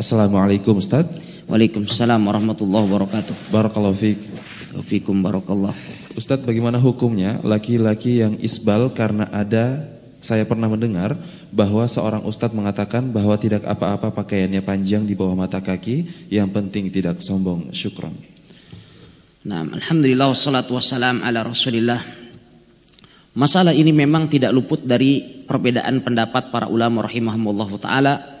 Assalamualaikum Ustaz. Waalaikumsalam warahmatullahi wabarakatuh. Barakallahu fiik. Fiikum barakallah. Ustaz, bagaimana hukumnya laki-laki yang isbal karena ada saya pernah mendengar bahwa seorang ustadz mengatakan bahwa tidak apa-apa pakaiannya panjang di bawah mata kaki, yang penting tidak sombong. Syukron. Nah, alhamdulillah wassalatu wassalam ala Rasulillah. Masalah ini memang tidak luput dari perbedaan pendapat para ulama rahimahumullah taala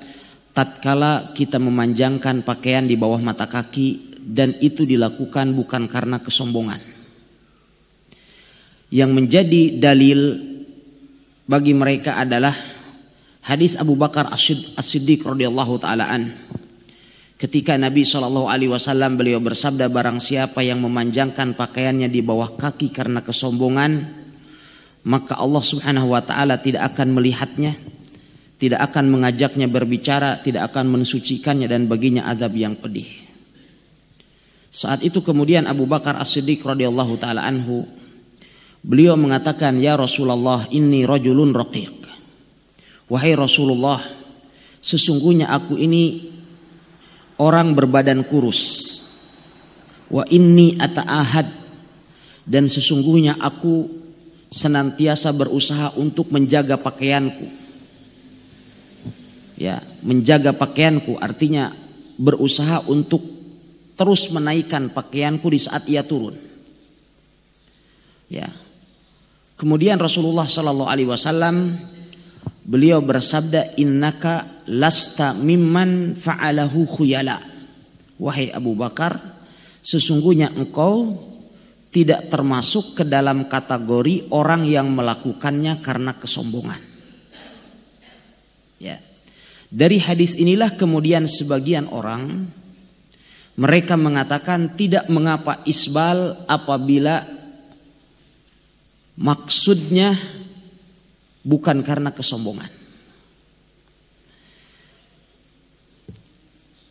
tatkala kita memanjangkan pakaian di bawah mata kaki dan itu dilakukan bukan karena kesombongan. Yang menjadi dalil bagi mereka adalah hadis Abu Bakar As-Siddiq radhiyallahu taalaan ketika Nabi Shallallahu alaihi wasallam beliau bersabda barang siapa yang memanjangkan pakaiannya di bawah kaki karena kesombongan maka Allah Subhanahu wa taala tidak akan melihatnya tidak akan mengajaknya berbicara, tidak akan mensucikannya dan baginya azab yang pedih. Saat itu kemudian Abu Bakar As-Siddiq radhiyallahu taala anhu beliau mengatakan, "Ya Rasulullah, ini rajulun raqiq." Wahai Rasulullah, sesungguhnya aku ini orang berbadan kurus. Wa inni ata'ahad dan sesungguhnya aku senantiasa berusaha untuk menjaga pakaianku ya menjaga pakaianku artinya berusaha untuk terus menaikkan pakaianku di saat ia turun ya kemudian Rasulullah Shallallahu Alaihi Wasallam beliau bersabda innaka lasta mimman fa'alahu khuyala wahai Abu Bakar sesungguhnya engkau tidak termasuk ke dalam kategori orang yang melakukannya karena kesombongan. Ya. Dari hadis inilah kemudian sebagian orang mereka mengatakan tidak mengapa isbal apabila maksudnya bukan karena kesombongan.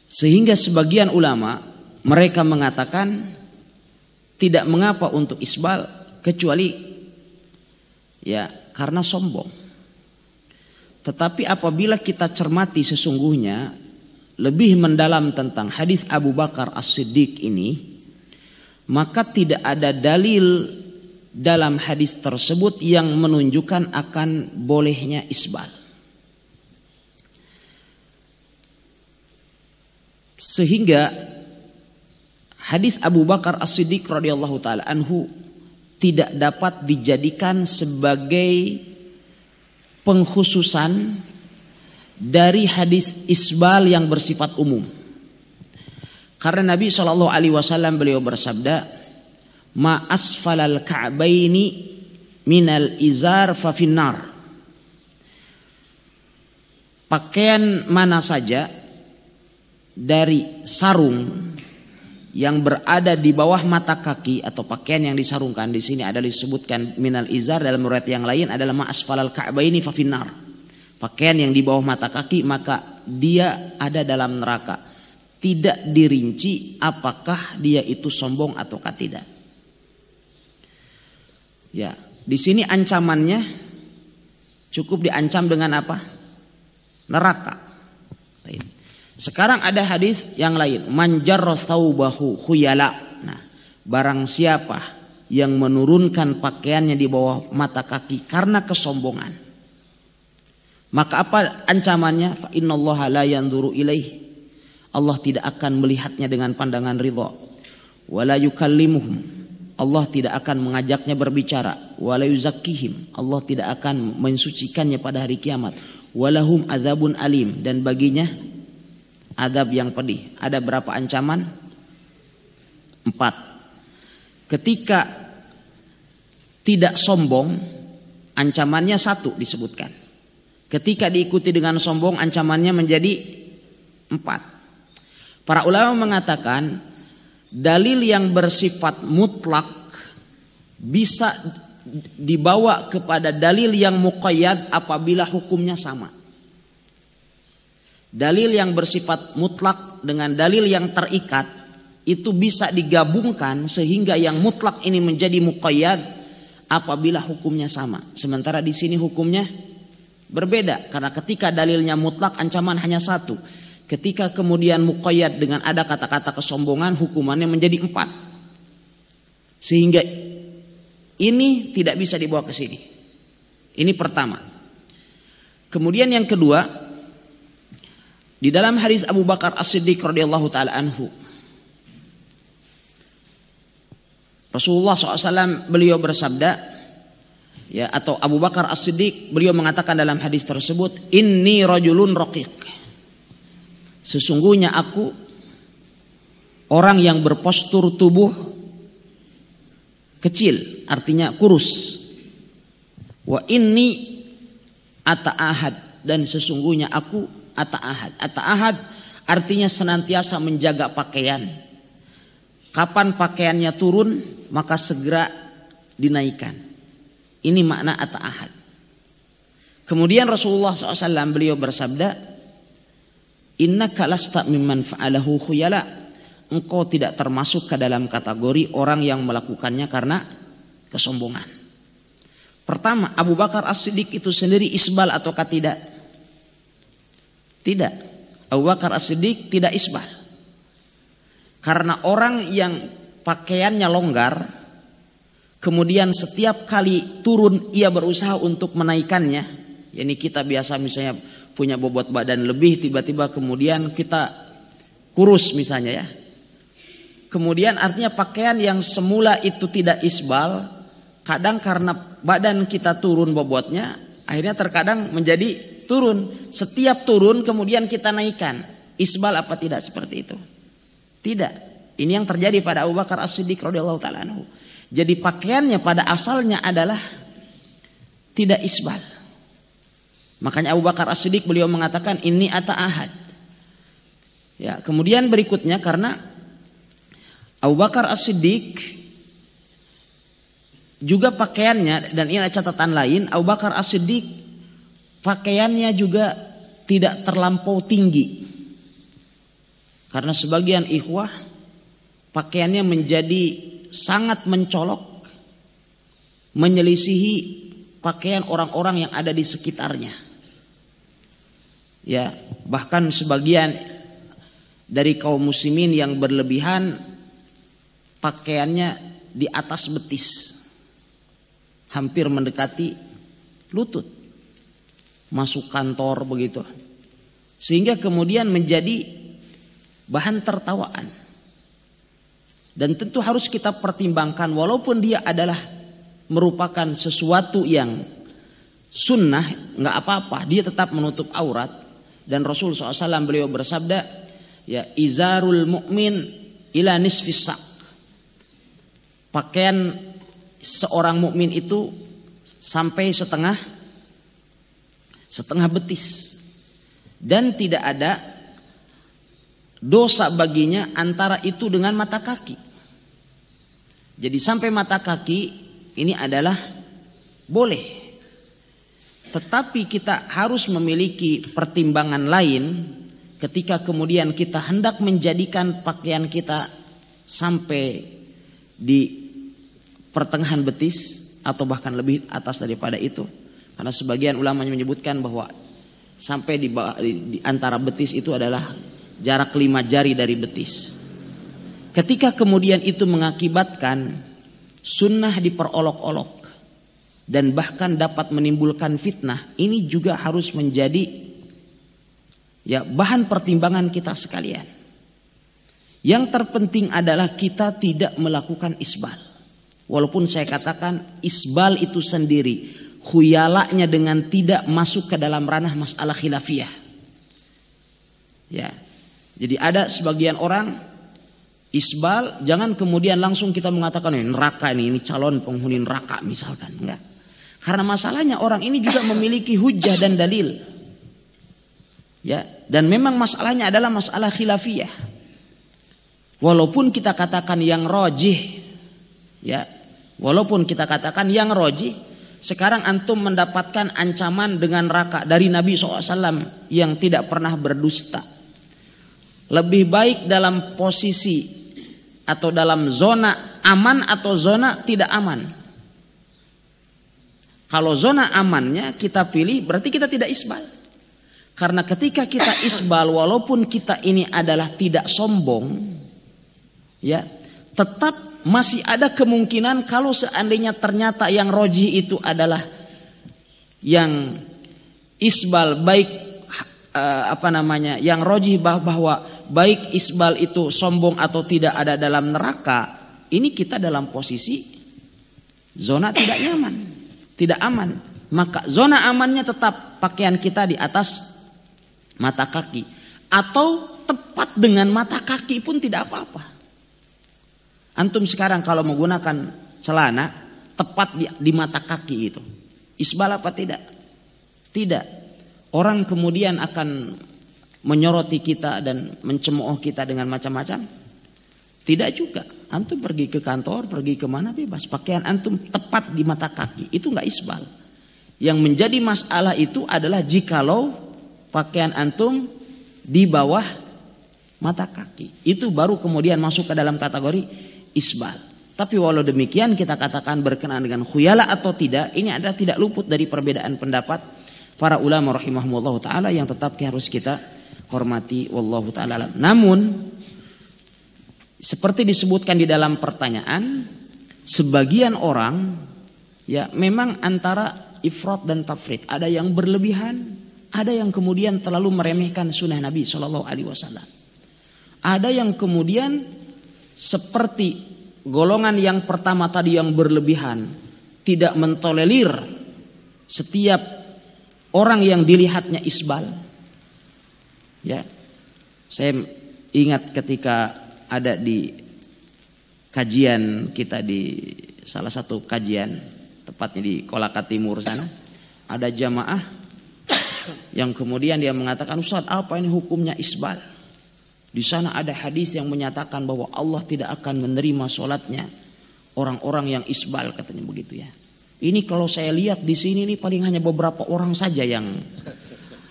Sehingga sebagian ulama mereka mengatakan tidak mengapa untuk isbal kecuali ya karena sombong. Tetapi apabila kita cermati sesungguhnya lebih mendalam tentang hadis Abu Bakar As-Siddiq ini, maka tidak ada dalil dalam hadis tersebut yang menunjukkan akan bolehnya isbal. Sehingga hadis Abu Bakar As-Siddiq radhiyallahu taala anhu tidak dapat dijadikan sebagai pengkhususan dari hadis isbal yang bersifat umum. Karena Nabi Shallallahu Alaihi Wasallam beliau bersabda, ma asfalal ka'baini al izar fa finar Pakaian mana saja dari sarung yang berada di bawah mata kaki atau pakaian yang disarungkan di sini adalah disebutkan minal izar dalam riwayat yang lain adalah ma'asfalal ini fafinar. Pakaian yang di bawah mata kaki maka dia ada dalam neraka. Tidak dirinci apakah dia itu sombong atau tidak. Ya, di sini ancamannya cukup diancam dengan apa? Neraka. Sekarang ada hadis yang lain, manjar rostaubahu khuyala. Nah, barang siapa yang menurunkan pakaiannya di bawah mata kaki karena kesombongan. Maka apa ancamannya? Fa innallaha la yanzuru ilaih. Allah tidak akan melihatnya dengan pandangan ridha. Wala yukallimuhum. Allah tidak akan mengajaknya berbicara. Wala yuzakkihim. Allah tidak akan mensucikannya pada hari kiamat. Walahum azabun alim dan baginya adab yang pedih. Ada berapa ancaman? Empat. Ketika tidak sombong, ancamannya satu disebutkan. Ketika diikuti dengan sombong, ancamannya menjadi empat. Para ulama mengatakan dalil yang bersifat mutlak bisa dibawa kepada dalil yang muqayyad apabila hukumnya sama dalil yang bersifat mutlak dengan dalil yang terikat itu bisa digabungkan sehingga yang mutlak ini menjadi muqayyad apabila hukumnya sama. Sementara di sini hukumnya berbeda karena ketika dalilnya mutlak ancaman hanya satu. Ketika kemudian muqayyad dengan ada kata-kata kesombongan hukumannya menjadi empat. Sehingga ini tidak bisa dibawa ke sini. Ini pertama. Kemudian yang kedua, di dalam hadis Abu Bakar As-Siddiq radhiyallahu taala anhu. Rasulullah SAW beliau bersabda ya atau Abu Bakar As-Siddiq beliau mengatakan dalam hadis tersebut inni rajulun raqiq. Sesungguhnya aku orang yang berpostur tubuh kecil artinya kurus. Wa inni ata'ahad dan sesungguhnya aku Ata'ahad. Ata'ahad artinya senantiasa menjaga pakaian. Kapan pakaiannya turun maka segera dinaikkan. Ini makna ata'ahad. Kemudian Rasulullah SAW beliau bersabda, Inna kalasta mimman fa'alahu khuyala. Engkau tidak termasuk ke dalam kategori orang yang melakukannya karena kesombongan. Pertama, Abu Bakar As-Siddiq itu sendiri isbal atau tidak? Tidak. Abu Bakar As-Siddiq tidak isbal. Karena orang yang pakaiannya longgar, kemudian setiap kali turun ia berusaha untuk menaikkannya. Yani kita biasa misalnya punya bobot badan lebih, tiba-tiba kemudian kita kurus misalnya ya. Kemudian artinya pakaian yang semula itu tidak isbal, kadang karena badan kita turun bobotnya, akhirnya terkadang menjadi turun. Setiap turun kemudian kita naikkan. Isbal apa tidak seperti itu? Tidak. Ini yang terjadi pada Abu Bakar As-Siddiq radhiyallahu taala anhu. Jadi pakaiannya pada asalnya adalah tidak isbal. Makanya Abu Bakar As-Siddiq beliau mengatakan ini ata ahad. Ya, kemudian berikutnya karena Abu Bakar As-Siddiq juga pakaiannya dan ini ada catatan lain Abu Bakar As-Siddiq Pakaiannya juga tidak terlampau tinggi. Karena sebagian ikhwah pakaiannya menjadi sangat mencolok menyelisihi pakaian orang-orang yang ada di sekitarnya. Ya, bahkan sebagian dari kaum muslimin yang berlebihan pakaiannya di atas betis hampir mendekati lutut masuk kantor begitu. Sehingga kemudian menjadi bahan tertawaan. Dan tentu harus kita pertimbangkan walaupun dia adalah merupakan sesuatu yang sunnah nggak apa-apa dia tetap menutup aurat dan Rasul SAW beliau bersabda ya izarul mukmin ila nisfisak pakaian seorang mukmin itu sampai setengah setengah betis dan tidak ada dosa baginya antara itu dengan mata kaki. Jadi sampai mata kaki ini adalah boleh. Tetapi kita harus memiliki pertimbangan lain ketika kemudian kita hendak menjadikan pakaian kita sampai di pertengahan betis atau bahkan lebih atas daripada itu karena sebagian ulama menyebutkan bahwa sampai di, di antara betis itu adalah jarak lima jari dari betis. Ketika kemudian itu mengakibatkan sunnah diperolok-olok dan bahkan dapat menimbulkan fitnah, ini juga harus menjadi ya bahan pertimbangan kita sekalian. Yang terpenting adalah kita tidak melakukan isbal. Walaupun saya katakan isbal itu sendiri khuyalaknya dengan tidak masuk ke dalam ranah masalah khilafiyah. Ya. Jadi ada sebagian orang isbal jangan kemudian langsung kita mengatakan ini eh, neraka ini, ini calon penghuni neraka misalkan, enggak. Karena masalahnya orang ini juga memiliki hujah dan dalil. Ya, dan memang masalahnya adalah masalah khilafiyah. Walaupun kita katakan yang rojih, ya, walaupun kita katakan yang rojih, sekarang antum mendapatkan ancaman dengan raka dari Nabi SAW yang tidak pernah berdusta. Lebih baik dalam posisi atau dalam zona aman atau zona tidak aman. Kalau zona amannya kita pilih berarti kita tidak isbal. Karena ketika kita isbal walaupun kita ini adalah tidak sombong ya, tetap masih ada kemungkinan kalau seandainya ternyata yang roji itu adalah yang isbal baik eh, apa namanya yang roji bahwa baik isbal itu sombong atau tidak ada dalam neraka ini kita dalam posisi zona tidak nyaman tidak aman maka zona amannya tetap pakaian kita di atas mata kaki atau tepat dengan mata kaki pun tidak apa-apa Antum sekarang kalau menggunakan celana tepat di, di mata kaki itu. Isbal apa tidak? Tidak. Orang kemudian akan menyoroti kita dan mencemooh kita dengan macam-macam? Tidak juga. Antum pergi ke kantor, pergi kemana bebas. Pakaian antum tepat di mata kaki. Itu nggak isbal. Yang menjadi masalah itu adalah jikalau pakaian antum di bawah mata kaki. Itu baru kemudian masuk ke dalam kategori isbat. Tapi walau demikian kita katakan berkenaan dengan khuyala atau tidak, ini adalah tidak luput dari perbedaan pendapat para ulama rahimahumullah taala yang tetap harus kita hormati wallahu taala. Namun seperti disebutkan di dalam pertanyaan, sebagian orang ya memang antara ifrat dan tafrit, ada yang berlebihan, ada yang kemudian terlalu meremehkan sunnah Nabi Shallallahu alaihi wasallam. Ada yang kemudian seperti golongan yang pertama tadi yang berlebihan tidak mentolerir setiap orang yang dilihatnya isbal. Ya. Saya ingat ketika ada di kajian kita di salah satu kajian tepatnya di Kolaka Timur sana ada jamaah yang kemudian dia mengatakan Ustaz apa ini hukumnya isbal di sana ada hadis yang menyatakan bahwa Allah tidak akan menerima sholatnya orang-orang yang isbal katanya begitu ya. Ini kalau saya lihat di sini ini paling hanya beberapa orang saja yang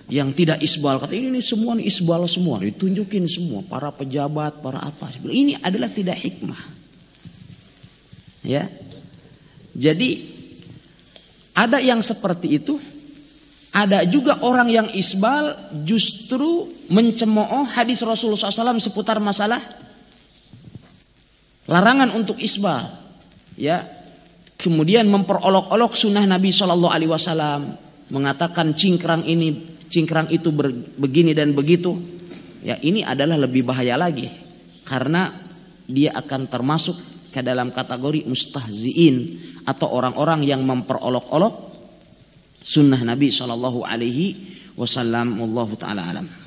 yang tidak isbal kata ini, ini semua ini isbal semua ditunjukin semua para pejabat para apa ini adalah tidak hikmah ya jadi ada yang seperti itu ada juga orang yang isbal justru mencemooh hadis Rasulullah SAW seputar masalah larangan untuk isbal. Ya, kemudian memperolok-olok sunnah Nabi Shallallahu Alaihi Wasallam mengatakan cingkrang ini, cingkrang itu begini dan begitu. Ya, ini adalah lebih bahaya lagi karena dia akan termasuk ke dalam kategori mustahziin atau orang-orang yang memperolok-olok sunnah Nabi Shallallahu Alaihi Wasallam. Wallahu taala alam.